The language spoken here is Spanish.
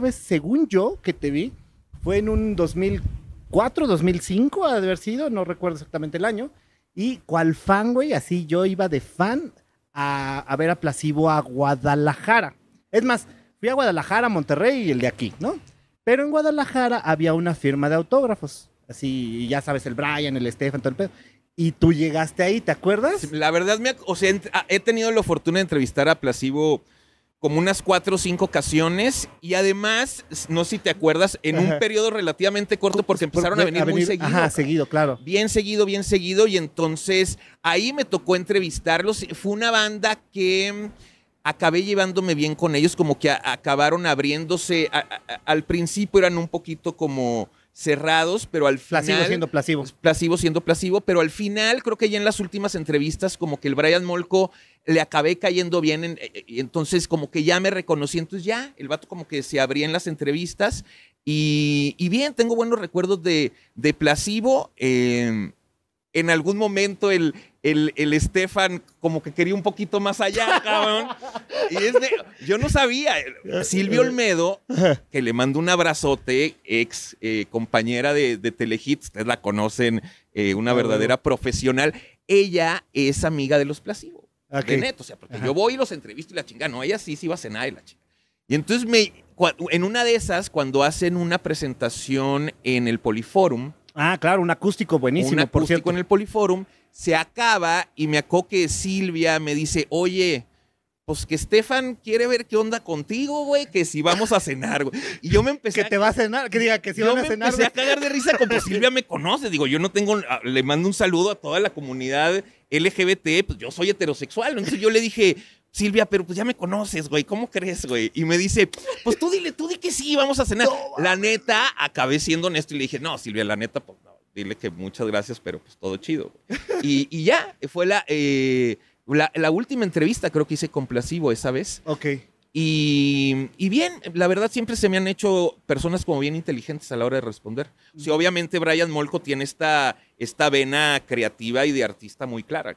vez, según yo, que te vi, fue en un 2004, 2005, ha de haber sido, no recuerdo exactamente el año. Y cual fan, güey, así yo iba de fan a, ver a Placebo a Guadalajara. Es más, fui a Guadalajara, Monterrey y el de aquí, ¿no? Pero en Guadalajara había una firma de autógrafos. Así, ya sabes, el Brian, el Stefan, todo el pedo. Y tú llegaste ahí, ¿te acuerdas? La verdad, me, o sea, ah, he tenido la fortuna de entrevistar a Placebo como unas cuatro o cinco ocasiones y además, no sé si te acuerdas, en un periodo relativamente corto porque empezaron a venir, muy seguido. Ajá, seguido, claro. Bien seguido, bien seguido y entonces ahí me tocó entrevistarlos. Fue una banda que mm, acabé llevándome bien con ellos, como que acabaron abriéndose. al principio eran un poquito como cerrados, pero al final... Plasivo siendo plasivo. Plasivo siendo plasivo, pero al final creo que ya en las últimas entrevistas como que el Brian Molko le acabé cayendo bien. Eh, eh, y entonces, como que ya me reconocí. Entonces, ya el vato, como que se abría en las entrevistas. Y, bien, tengo buenos recuerdos de, de em, en algún momento el, el, Estefan como que quería un poquito más allá, cabrón. Y es yo no sabía. Silvio eh, Olmedo, que le mando un abrazote, ex compañera de, de, Telehit, ustedes la conocen, una ah, verdadera profesional. Ella es amiga de los placivos. Ah, de neto, o sea, porque yo voy y los entrevisto y la chinga, No, ella sí sí iba a cenar y la chinga. Y entonces me, en una de esas, cuando hacen una presentación en el Poliforum. Ah, claro, un acústico buenísimo, un acústico en el Poliforum, se acaba y me acoque Silvia, me dice, oye, pues, que Estefan quiere ver qué onda contigo, güey, que si vamos a cenar, güey. Y yo me empecé. Que te va a cenar, que diga que si van a cenar. Yo me empecé a cagar de risa con, pues Silvia me conoce, digo, yo no tengo, ah, le mando un saludo a toda la comunidad LGBT, pues yo soy heterosexual, entonces yo le dije, Silvia, pero pues ya me conoces, güey, ¿cómo crees, güey? Y me dice, pues tú dile, tú di que sí, vamos a cenar. Ah, la neta, acabé siendo honesto y le dije, no, Silvia, la neta, pues no, dile que muchas gracias, pero pues todo chido. Y, ya, fue la... Eh, la, última entrevista creo que hice con esa vez. Ok. Y, bien, la verdad siempre se me han hecho personas como bien inteligentes a la hora de responder. si obviamente Brian Molko tiene esta, esta vena creativa y de artista muy clara.